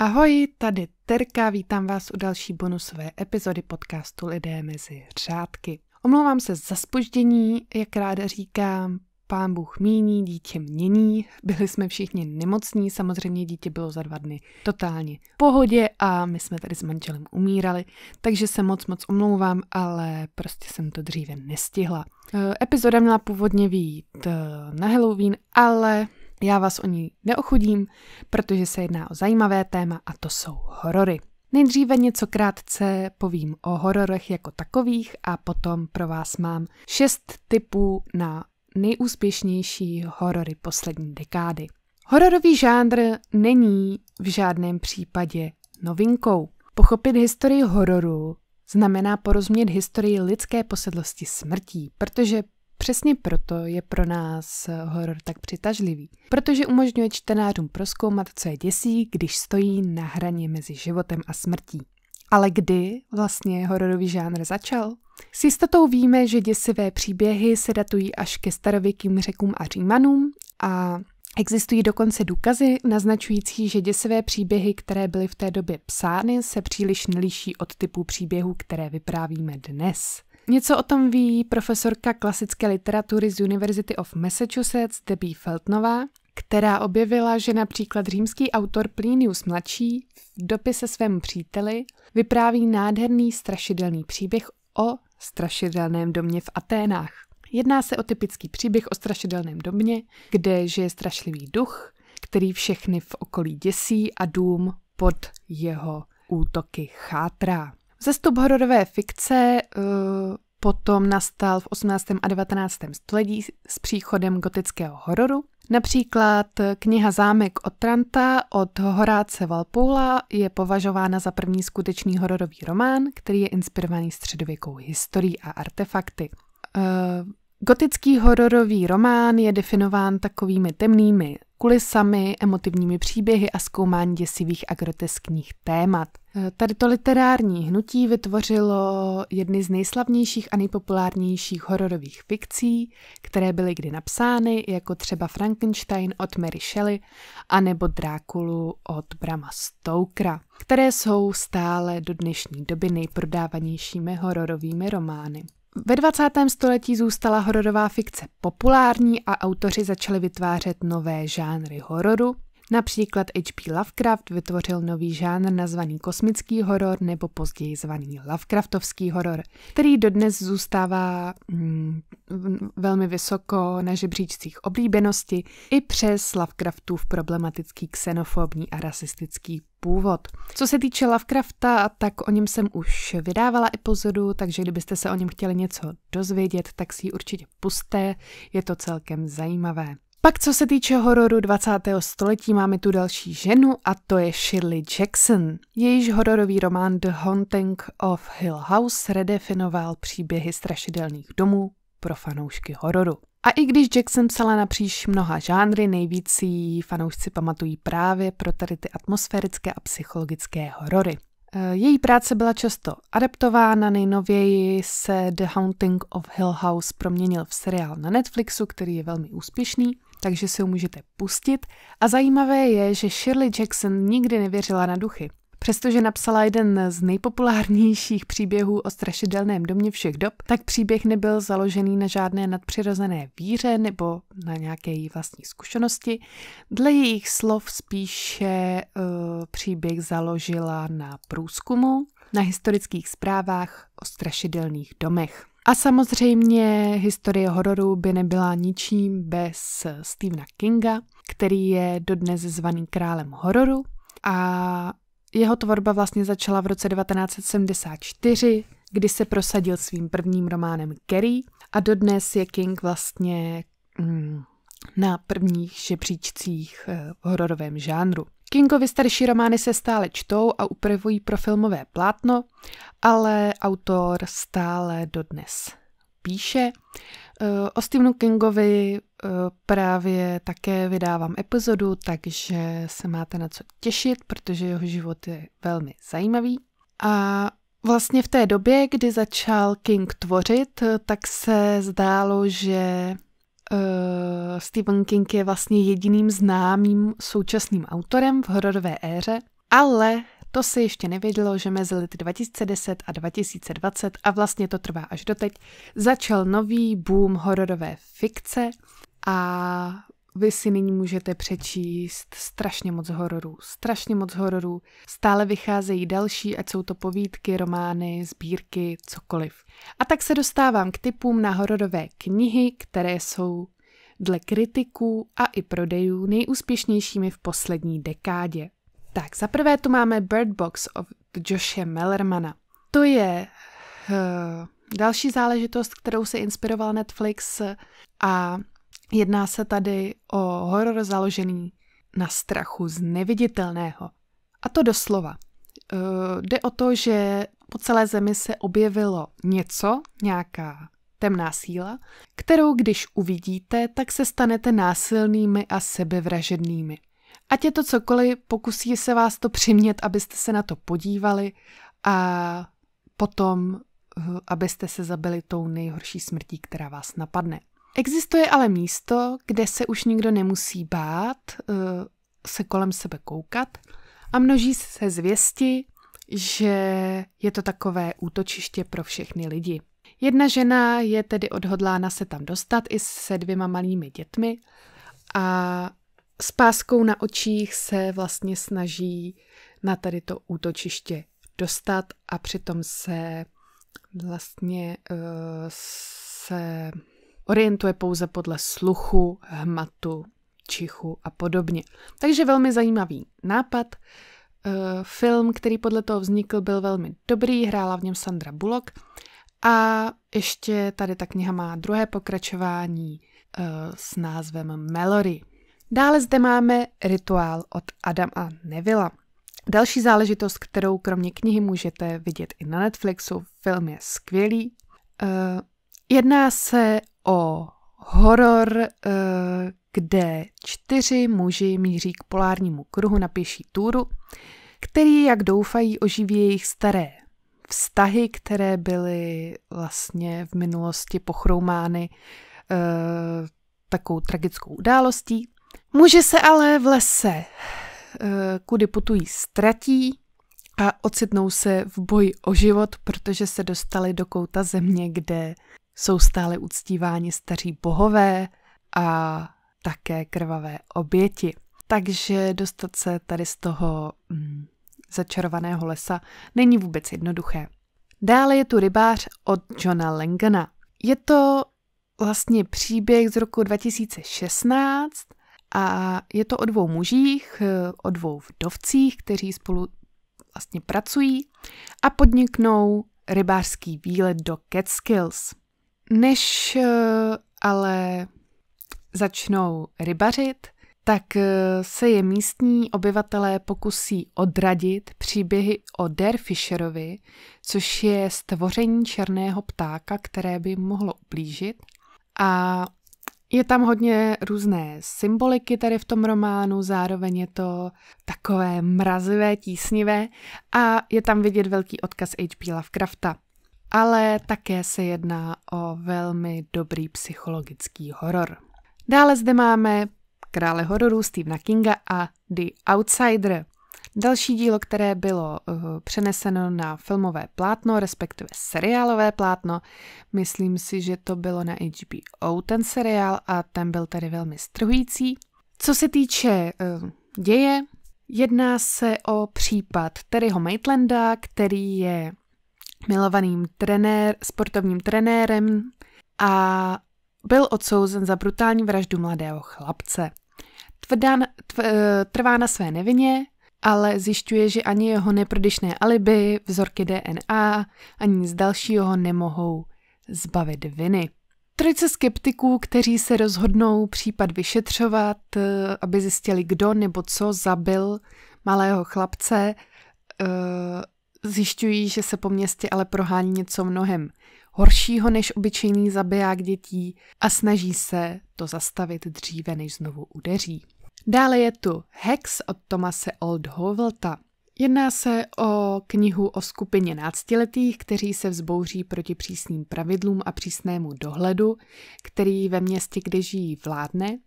Ahoj, tady Terka, vítám vás u další bonusové epizody podcastu Lidé mezi řádky. Omlouvám se za spoždění, jak ráda říkám, pán Bůh míní, dítě mění, byli jsme všichni nemocní, samozřejmě dítě bylo za dva dny totálně v pohodě a my jsme tady s manželem umírali, takže se moc moc omlouvám, ale prostě jsem to dříve nestihla. Eh, epizoda měla původně výjít eh, na Halloween, ale já vás o ní neochudím, protože se jedná o zajímavé téma a to jsou horory. Nejdříve něco krátce povím o hororech jako takových a potom pro vás mám šest typů na nejúspěšnější horory poslední dekády. Hororový žánr není v žádném případě novinkou. Pochopit historii hororu znamená porozumět historii lidské posedlosti smrtí, protože Přesně proto je pro nás eh, horor tak přitažlivý, protože umožňuje čtenářům proskoumat, co je děsí, když stojí na hraně mezi životem a smrtí. Ale kdy vlastně hororový žánr začal? S jistotou víme, že děsivé příběhy se datují až ke starověkým řekům a římanům a Existují dokonce důkazy naznačující, že děsivé příběhy, které byly v té době psány, se příliš neliší od typu příběhů, které vyprávíme dnes. Něco o tom ví profesorka klasické literatury z University of Massachusetts Debbie Feltnová, která objevila, že například římský autor Plinius mladší v dopise svému příteli vypráví nádherný strašidelný příběh o strašidelném domě v Aténách. Jedná se o typický příběh o strašidelném domě, kde žije strašlivý duch, který všechny v okolí děsí a dům pod jeho útoky chátrá. Zestup hororové fikce eh, potom nastal v 18. a 19. století s příchodem gotického hororu. Například eh, kniha Zámek od Tranta od Horáce Valpoula je považována za první skutečný hororový román, který je inspirovaný středověkou historií a artefakty. Eh, gotický hororový román je definován takovými temnými kulisami, emotivními příběhy a zkoumání děsivých a groteskních témat. E, tady to literární hnutí vytvořilo jedny z nejslavnějších a nejpopulárnějších hororových fikcí, které byly kdy napsány, jako třeba Frankenstein od Mary Shelley a nebo Drákulu od Brama Stokera, které jsou stále do dnešní doby nejprodávanějšími hororovými romány. Ve 20. století zůstala hororová fikce populární a autoři začali vytvářet nové žánry hororu, Například H.P. Lovecraft vytvořil nový žánr nazvaný kosmický horor nebo později zvaný Lovecraftovský horor, který dodnes zůstává mm, velmi vysoko na žebříčcích oblíbenosti i přes Lovecraftův problematický xenofobní a rasistický původ. Co se týče Lovecrafta, tak o něm jsem už vydávala epizodu, takže kdybyste se o něm chtěli něco dozvědět, tak si ji určitě pusté, je to celkem zajímavé. Pak co se týče hororu 20. století, máme tu další ženu a to je Shirley Jackson. Jejíž hororový román The Haunting of Hill House redefinoval příběhy strašidelných domů pro fanoušky hororu. A i když Jackson psala napříč mnoha žánry, nejvíc ji fanoušci pamatují právě pro tady ty atmosférické a psychologické horory. E, její práce byla často adaptována, nejnověji se The Haunting of Hill House proměnil v seriál na Netflixu, který je velmi úspěšný takže si ho můžete pustit. A zajímavé je, že Shirley Jackson nikdy nevěřila na duchy. Přestože napsala jeden z nejpopulárnějších příběhů o strašidelném domě všech dob, tak příběh nebyl založený na žádné nadpřirozené víře nebo na nějaké její vlastní zkušenosti. Dle jejich slov spíše uh, příběh založila na průzkumu, na historických zprávách o strašidelných domech. A samozřejmě historie hororu by nebyla ničím bez Stephena Kinga, který je dodnes zvaný králem hororu a jeho tvorba vlastně začala v roce 1974, kdy se prosadil svým prvním románem Kerry a dodnes je King vlastně mm, na prvních žebříčcích eh, v hororovém žánru. Kingovi starší romány se stále čtou a upravují pro filmové plátno, ale autor stále dodnes píše. Eh, o Stephenu Kingovi eh, právě také vydávám epizodu, takže se máte na co těšit, protože jeho život je velmi zajímavý. A vlastně v té době, kdy začal King tvořit, eh, tak se zdálo, že Uh, Stephen King je vlastně jediným známým současným autorem v hororové éře, ale to se ještě nevědělo, že mezi lety 2010 a 2020, a vlastně to trvá až doteď, začal nový boom hororové fikce a vy si nyní můžete přečíst strašně moc hororů. Strašně moc hororů. Stále vycházejí další, ať jsou to povídky, romány, sbírky, cokoliv. A tak se dostávám k typům na hororové knihy, které jsou dle kritiků a i prodejů nejúspěšnějšími v poslední dekádě. Tak, za prvé tu máme Bird Box od Joshe Mellermana. To je uh, další záležitost, kterou se inspiroval Netflix a Jedná se tady o horor založený na strachu z neviditelného. A to doslova. Eh, jde o to, že po celé zemi se objevilo něco, nějaká temná síla, kterou když uvidíte, tak se stanete násilnými a sebevražednými. Ať je to cokoliv, pokusí se vás to přimět, abyste se na to podívali a potom, eh, abyste se zabili tou nejhorší smrtí, která vás napadne. Existuje ale místo, kde se už nikdo nemusí bát eh, se kolem sebe koukat a množí se zvěsti, že je to takové útočiště pro všechny lidi. Jedna žena je tedy odhodlána se tam dostat i se dvěma malými dětmi a s páskou na očích se vlastně snaží na tady to útočiště dostat a přitom se vlastně uh, se orientuje pouze podle sluchu, hmatu, čichu a podobně. Takže velmi zajímavý nápad. E, film, který podle toho vznikl, byl velmi dobrý, hrála v něm Sandra Bullock. A ještě tady ta kniha má druhé pokračování e, s názvem Melory. Dále zde máme rituál od Adama Nevila. Další záležitost, kterou kromě knihy můžete vidět i na Netflixu, film je skvělý. E, jedná se o horor, eh, kde čtyři muži míří k polárnímu kruhu na pěší túru, který, jak doufají, oživí jejich staré vztahy, které byly vlastně v minulosti pochroumány eh, takovou tragickou událostí. Muže se ale v lese, eh, kudy putují, ztratí a ocitnou se v boji o život, protože se dostali do kouta země, kde jsou stále uctíváni staří bohové a také krvavé oběti. Takže dostat se tady z toho mm, začarovaného lesa není vůbec jednoduché. Dále je tu rybář od Johna Langana. Je to vlastně příběh z roku 2016 a je to o dvou mužích, o dvou vdovcích, kteří spolu vlastně pracují a podniknou rybářský výlet do Catskills. Než eh, ale začnou rybařit, tak eh, se je místní obyvatelé pokusí odradit příběhy o Derfisherovi, což je stvoření černého ptáka, které by mohlo ublížit. A je tam hodně různé symboliky tady v tom románu, zároveň je to takové mrazivé, tísnivé a je tam vidět velký odkaz H.P. Lovecrafta ale také se jedná o velmi dobrý psychologický horor. Dále zde máme krále hororů Stephena Kinga a The Outsider. Další dílo, které bylo uh, přeneseno na filmové plátno, respektive seriálové plátno. Myslím si, že to bylo na HBO ten seriál a ten byl tady velmi strhující. Co se týče uh, děje, jedná se o případ Terryho Maitlanda, který je milovaným trenér, sportovním trenérem a byl odsouzen za brutální vraždu mladého chlapce. Tvrdá, tv, eh, trvá na své nevině, ale zjišťuje, že ani jeho neprodyšné alibi, vzorky DNA, ani nic dalšího nemohou zbavit viny. Trojice skeptiků, kteří se rozhodnou případ vyšetřovat, eh, aby zjistili, kdo nebo co zabil malého chlapce, eh, zjišťují, že se po městě ale prohání něco mnohem horšího než obyčejný zabiják dětí a snaží se to zastavit dříve, než znovu udeří. Dále je tu Hex od Tomase Hovelta. Jedná se o knihu o skupině náctiletých, kteří se vzbouří proti přísným pravidlům a přísnému dohledu, který ve městě, kde žijí, vládne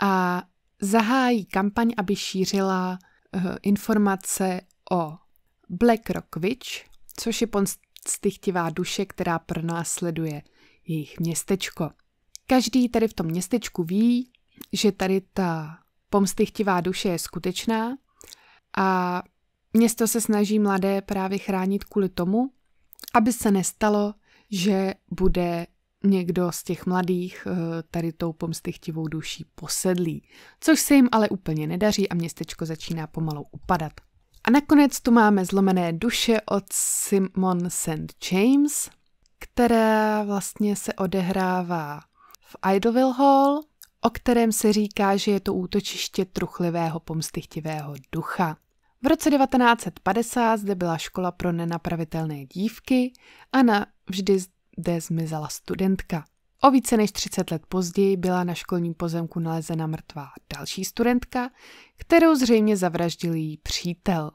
a zahájí kampaň, aby šířila eh, informace o Black Witch, což je pomstychtivá duše, která pro nás sleduje jejich městečko. Každý tady v tom městečku ví, že tady ta pomstychtivá duše je skutečná a město se snaží mladé právě chránit kvůli tomu, aby se nestalo, že bude někdo z těch mladých eh, tady tou pomstychtivou duší posedlí, což se jim ale úplně nedaří a městečko začíná pomalu upadat. A nakonec tu máme Zlomené duše od Simon St. James, která vlastně se odehrává v Idleville Hall, o kterém se říká, že je to útočiště truchlivého pomstychtivého ducha. V roce 1950 zde byla škola pro nenapravitelné dívky a na vždy zde zmizela studentka. O více než 30 let později byla na školním pozemku nalezena mrtvá další studentka, kterou zřejmě zavraždil její přítel.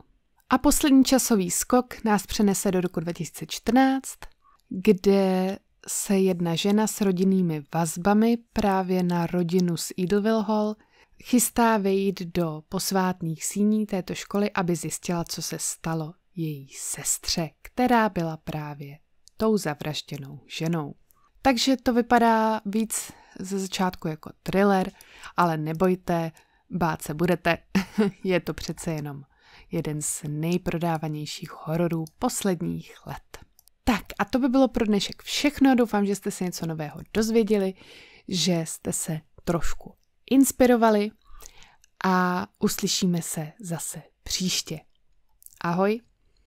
A poslední časový skok nás přenese do roku 2014, kde se jedna žena s rodinnými vazbami právě na rodinu z Idleville Hall chystá vejít do posvátných síní této školy, aby zjistila, co se stalo její sestře, která byla právě tou zavražděnou ženou. Takže to vypadá víc ze začátku jako thriller, ale nebojte, bát se budete, je to přece jenom jeden z nejprodávanějších hororů posledních let. Tak a to by bylo pro dnešek všechno. Doufám, že jste se něco nového dozvěděli, že jste se trošku inspirovali a uslyšíme se zase příště. Ahoj!